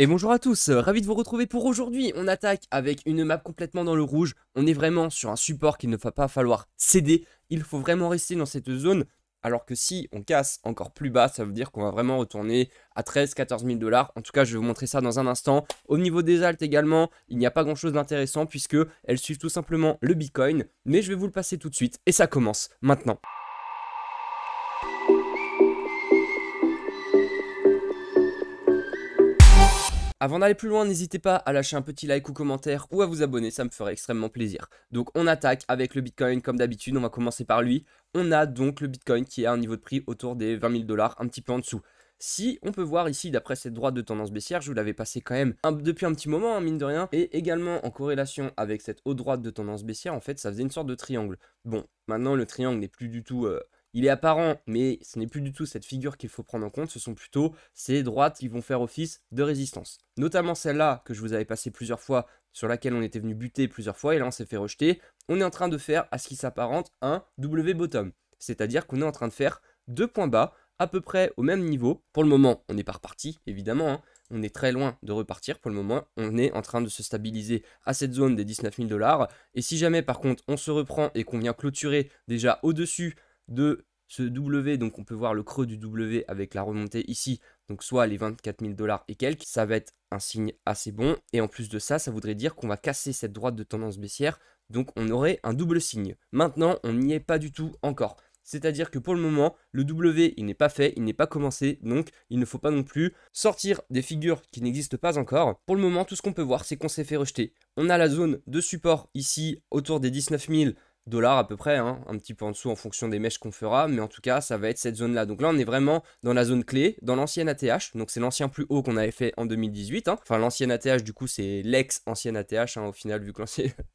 Et bonjour à tous, euh, ravi de vous retrouver pour aujourd'hui. On attaque avec une map complètement dans le rouge. On est vraiment sur un support qu'il ne va pas falloir céder. Il faut vraiment rester dans cette zone. Alors que si on casse encore plus bas, ça veut dire qu'on va vraiment retourner à 13 14 000 dollars. En tout cas, je vais vous montrer ça dans un instant. Au niveau des altes également, il n'y a pas grand chose d'intéressant puisque elles suivent tout simplement le Bitcoin. Mais je vais vous le passer tout de suite et ça commence maintenant. Avant d'aller plus loin, n'hésitez pas à lâcher un petit like ou commentaire ou à vous abonner, ça me ferait extrêmement plaisir. Donc on attaque avec le Bitcoin comme d'habitude, on va commencer par lui. On a donc le Bitcoin qui est à un niveau de prix autour des 20 000 dollars, un petit peu en dessous. Si on peut voir ici, d'après cette droite de tendance baissière, je vous l'avais passé quand même depuis un petit moment, hein, mine de rien, et également en corrélation avec cette haute droite de tendance baissière, en fait, ça faisait une sorte de triangle. Bon, maintenant le triangle n'est plus du tout... Euh, il est apparent, mais ce n'est plus du tout cette figure qu'il faut prendre en compte, ce sont plutôt ces droites qui vont faire office de résistance. Notamment celle-là que je vous avais passée plusieurs fois, sur laquelle on était venu buter plusieurs fois, et là on s'est fait rejeter. On est en train de faire à ce qui s'apparente un W bottom, c'est-à-dire qu'on est en train de faire deux points bas à peu près au même niveau. Pour le moment, on n'est pas reparti, évidemment, hein. on est très loin de repartir pour le moment, on est en train de se stabiliser à cette zone des 19 000 dollars, et si jamais par contre on se reprend et qu'on vient clôturer déjà au-dessus de ce W, donc on peut voir le creux du W avec la remontée ici, donc soit les 24 000 dollars et quelques, ça va être un signe assez bon. Et en plus de ça, ça voudrait dire qu'on va casser cette droite de tendance baissière, donc on aurait un double signe. Maintenant, on n'y est pas du tout encore. C'est-à-dire que pour le moment, le W, il n'est pas fait, il n'est pas commencé, donc il ne faut pas non plus sortir des figures qui n'existent pas encore. Pour le moment, tout ce qu'on peut voir, c'est qu'on s'est fait rejeter. On a la zone de support ici, autour des 19 000, dollars à peu près, hein, un petit peu en dessous en fonction des mèches qu'on fera, mais en tout cas ça va être cette zone là. Donc là on est vraiment dans la zone clé, dans l'ancienne ATH, donc c'est l'ancien plus haut qu'on avait fait en 2018, hein. enfin l'ancienne ATH du coup c'est l'ex ancienne ATH hein, au final vu que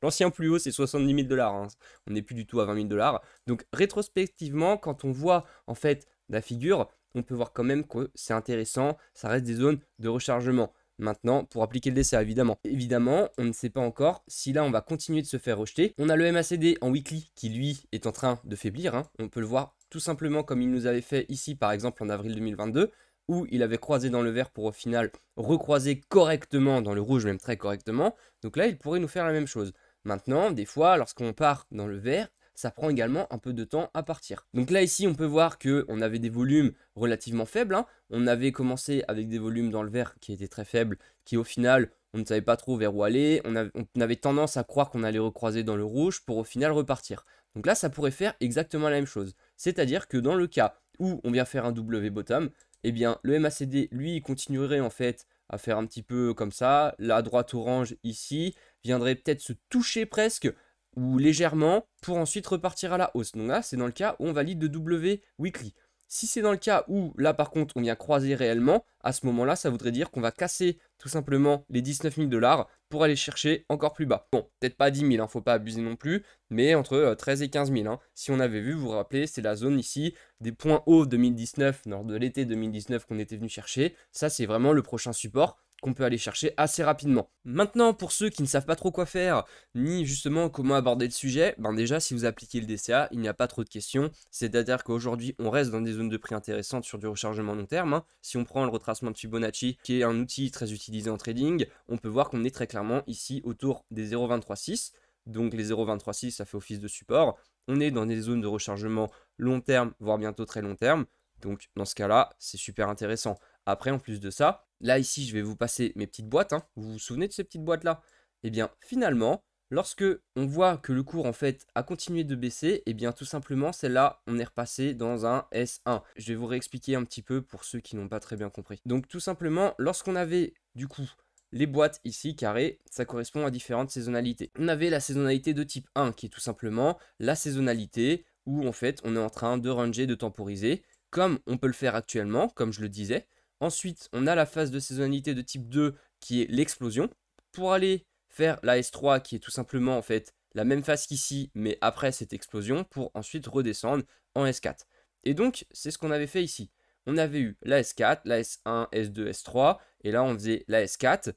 l'ancien plus haut c'est 70 000 dollars, on n'est plus du tout à 20 000 dollars. Donc rétrospectivement quand on voit en fait la figure, on peut voir quand même que c'est intéressant, ça reste des zones de rechargement maintenant pour appliquer le dessert, évidemment. Évidemment, on ne sait pas encore si là on va continuer de se faire rejeter. On a le MACD en weekly qui lui est en train de faiblir, hein. on peut le voir tout simplement comme il nous avait fait ici par exemple en avril 2022 où il avait croisé dans le vert pour au final recroiser correctement dans le rouge, même très correctement. Donc là, il pourrait nous faire la même chose. Maintenant, des fois, lorsqu'on part dans le vert, ça prend également un peu de temps à partir. Donc là ici on peut voir que on avait des volumes relativement faibles, hein. on avait commencé avec des volumes dans le vert qui étaient très faibles, qui au final on ne savait pas trop vers où aller, on, avait tendance à croire qu'on allait recroiser dans le rouge pour au final repartir. Donc là ça pourrait faire exactement la même chose, c'est-à-dire que dans le cas où on vient faire un W bottom, eh bien le MACD lui il continuerait en fait à faire un petit peu comme ça, la droite orange ici viendrait peut-être se toucher presque ou légèrement pour ensuite repartir à la hausse. Donc là, c'est dans le cas où on valide de W weekly. Si c'est dans le cas où, là par contre, on vient croiser réellement, à ce moment-là, ça voudrait dire qu'on va casser tout simplement les 19 000 dollars pour aller chercher encore plus bas. Bon, peut-être pas 10 000, hein, faut pas abuser non plus, mais entre 13 euh, et 15 000. Hein. Si on avait vu, vous vous rappelez, c'est la zone ici des points hauts 2019, lors de l'été 2019 qu'on était venu chercher. Ça, c'est vraiment le prochain support qu'on peut aller chercher assez rapidement. Maintenant, pour ceux qui ne savent pas trop quoi faire, ni justement comment aborder le sujet, ben déjà, si vous appliquez le DCA, il n'y a pas trop de questions. C'est-à-dire qu'aujourd'hui, on reste dans des zones de prix intéressantes sur du rechargement long terme. Hein. Si on prend le retracement de Fibonacci, qui est un outil très utilisé en trading, on peut voir qu'on est très clairement ici autour des 0,236. Donc les 0,236, ça fait office de support. On est dans des zones de rechargement long terme, voire bientôt très long terme. Donc dans ce cas-là, c'est super intéressant. Après, en plus de ça, là ici, je vais vous passer mes petites boîtes. Hein. Vous vous souvenez de ces petites boîtes-là Eh bien, finalement, lorsque on voit que le cours, en fait, a continué de baisser, eh bien, tout simplement, celle-là, on est repassé dans un S1. Je vais vous réexpliquer un petit peu pour ceux qui n'ont pas très bien compris. Donc, tout simplement, lorsqu'on avait, du coup, les boîtes ici carrées, ça correspond à différentes saisonnalités. On avait la saisonnalité de type 1 qui est tout simplement la saisonnalité où en fait on est en train de ranger, de temporiser comme on peut le faire actuellement, comme je le disais. Ensuite, on a la phase de saisonnalité de type 2 qui est l'explosion. Pour aller faire la S3 qui est tout simplement en fait la même phase qu'ici mais après cette explosion pour ensuite redescendre en S4. Et donc c'est ce qu'on avait fait ici. On avait eu la S4, la S1, S2, S3 et là on faisait la S4.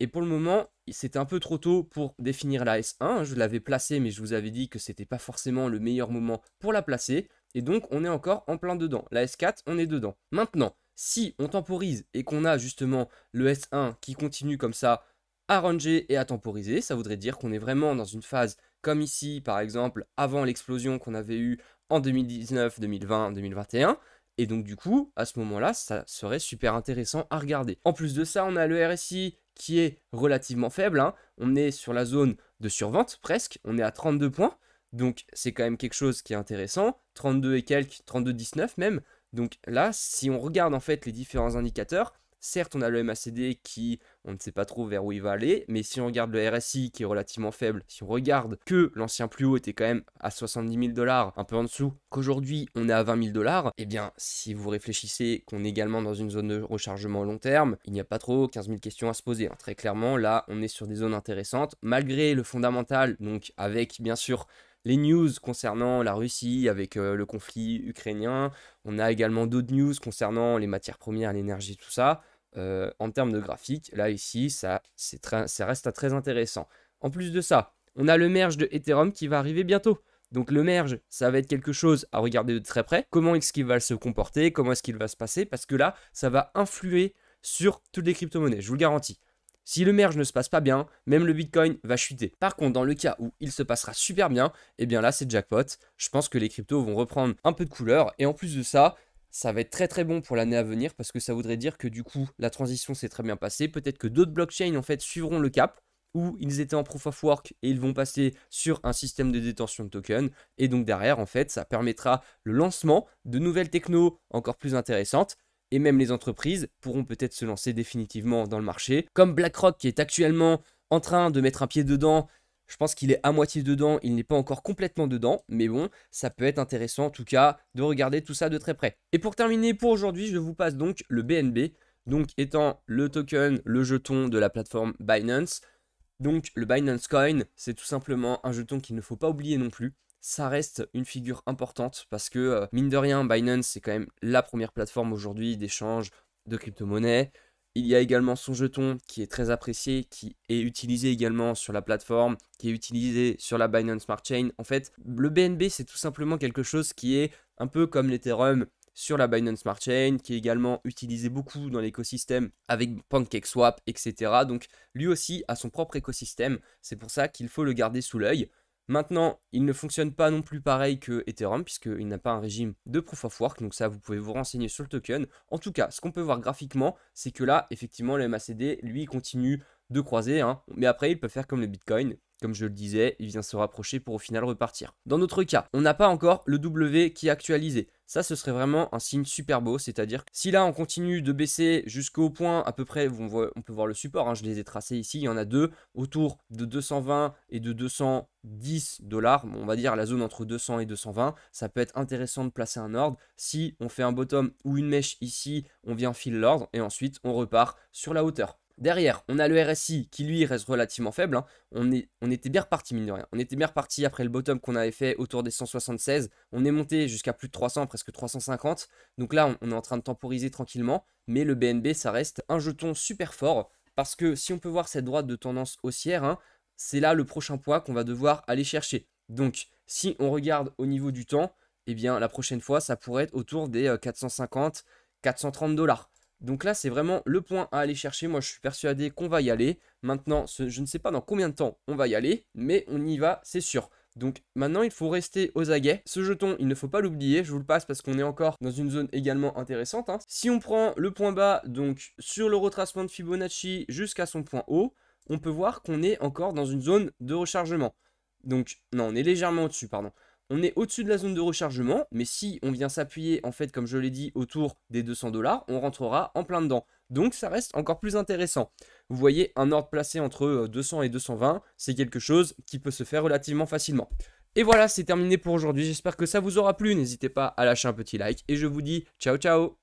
Et pour le moment, c'était un peu trop tôt pour définir la S1. Je l'avais placée, mais je vous avais dit que ce n'était pas forcément le meilleur moment pour la placer. Et donc, on est encore en plein dedans. La S4, on est dedans. Maintenant, si on temporise et qu'on a justement le S1 qui continue comme ça à ranger et à temporiser, ça voudrait dire qu'on est vraiment dans une phase comme ici, par exemple, avant l'explosion qu'on avait eue en 2019, 2020, 2021. Et donc du coup, à ce moment-là, ça serait super intéressant à regarder. En plus de ça, on a le RSI qui est relativement faible. Hein. On est sur la zone de survente presque, on est à 32 points. Donc c'est quand même quelque chose qui est intéressant. 32 et quelques, 19, même. Donc là, si on regarde en fait les différents indicateurs, certes on a le MACD qui, on ne sait pas trop vers où il va aller, mais si on regarde le RSI qui est relativement faible, si on regarde que l'ancien plus haut était quand même à 70 000 dollars, un peu en dessous, qu'aujourd'hui on est à 20 000 dollars, et eh bien si vous réfléchissez qu'on est également dans une zone de rechargement long terme, il n'y a pas trop 15 000 questions à se poser. Hein. Très clairement, là on est sur des zones intéressantes, malgré le fondamental, donc avec bien sûr les news concernant la Russie avec euh, le conflit ukrainien. On a également d'autres news concernant les matières premières, l'énergie, tout ça. Euh, en termes de graphique, là ici, ça, c'est ça reste très intéressant. En plus de ça, on a le merge de Ethereum qui va arriver bientôt. Donc le merge, ça va être quelque chose à regarder de très près. Comment est-ce qu'il va se comporter Comment est-ce qu'il va se passer Parce que là, ça va influer sur toutes les crypto-monnaies, je vous le garantis. Si le merge ne se passe pas bien, même le Bitcoin va chuter. Par contre, dans le cas où il se passera super bien, eh bien là c'est jackpot. Je pense que les cryptos vont reprendre un peu de couleur. Et en plus de ça, ça va être très très bon pour l'année à venir parce que ça voudrait dire que du coup la transition s'est très bien passée. Peut-être que d'autres blockchains en fait suivront le cap où ils étaient en proof of work et ils vont passer sur un système de détention de tokens. Et donc derrière, en fait, ça permettra le lancement de nouvelles technos encore plus intéressantes et même les entreprises pourront peut-être se lancer définitivement dans le marché. Comme BlackRock qui est actuellement en train de mettre un pied dedans, je pense qu'il est à moitié dedans, il n'est pas encore complètement dedans, mais bon, ça peut être intéressant en tout cas de regarder tout ça de très près. Et pour terminer pour aujourd'hui, je vous passe donc le BNB, donc étant le token, le jeton de la plateforme Binance. Donc le Binance Coin, c'est tout simplement un jeton qu'il ne faut pas oublier non plus. Ça reste une figure importante parce que, euh, mine de rien, Binance, c'est quand même la première plateforme aujourd'hui d'échange de crypto-monnaies. Il y a également son jeton qui est très apprécié, qui est utilisé également sur la plateforme, qui est utilisé sur la Binance Smart Chain. En fait, le BNB, c'est tout simplement quelque chose qui est un peu comme l'Ethereum, sur la Binance Smart Chain, qui est également utilisée beaucoup dans l'écosystème avec PancakeSwap, etc. Donc lui aussi a son propre écosystème, c'est pour ça qu'il faut le garder sous l'œil. Maintenant, il ne fonctionne pas non plus pareil que Ethereum, puisqu'il n'a pas un régime de proof of work, donc ça vous pouvez vous renseigner sur le token. En tout cas, ce qu'on peut voir graphiquement, c'est que là, effectivement, le MACD, lui, continue de croiser, hein. mais après, il peut faire comme le Bitcoin, comme je le disais, il vient se rapprocher pour au final repartir. Dans notre cas, on n'a pas encore le W qui est actualisé. Ça, ce serait vraiment un signe super beau, c'est-à-dire que si là, on continue de baisser jusqu'au point à peu près, on, peut voir le support, hein, je les ai tracés ici, il y en a deux, autour de 220 et de 210 dollars, on va dire la zone entre 200 et 220, ça peut être intéressant de placer un ordre. Si on fait un bottom ou une mèche ici, on vient filer l'ordre et ensuite on repart sur la hauteur. Derrière, on a le RSI qui lui reste relativement faible. Hein. On, est, on était bien reparti, mine de rien. On était bien reparti après le bottom qu'on avait fait autour des 176. On est monté jusqu'à plus de 300, presque 350. Donc là, on, est en train de temporiser tranquillement. Mais le BNB, ça reste un jeton super fort. Parce que si on peut voir cette droite de tendance haussière, hein, c'est là le prochain poids qu'on va devoir aller chercher. Donc, si on regarde au niveau du temps, eh bien, la prochaine fois, ça pourrait être autour des 450, euh, 430 dollars. Donc là, c'est vraiment le point à aller chercher. Moi, je suis persuadé qu'on va y aller. Maintenant, je ne sais pas dans combien de temps on va y aller, mais on y va, c'est sûr. Donc maintenant, il faut rester aux aguets. Ce jeton, il ne faut pas l'oublier. Je vous le passe parce qu'on est encore dans une zone également intéressante. Hein. Si on prend le point bas, donc sur le retracement de Fibonacci jusqu'à son point haut, on peut voir qu'on est encore dans une zone de rechargement. Donc, non, on est légèrement au-dessus, pardon on est au-dessus de la zone de rechargement, mais si on vient s'appuyer, en fait, comme je l'ai dit, autour des 200 dollars, on rentrera en plein dedans. Donc ça reste encore plus intéressant. Vous voyez, un ordre placé entre 200 euh, et 220, c'est quelque chose qui peut se faire relativement facilement. Et voilà, c'est terminé pour aujourd'hui. J'espère que ça vous aura plu. N'hésitez pas à lâcher un petit like et je vous dis ciao ciao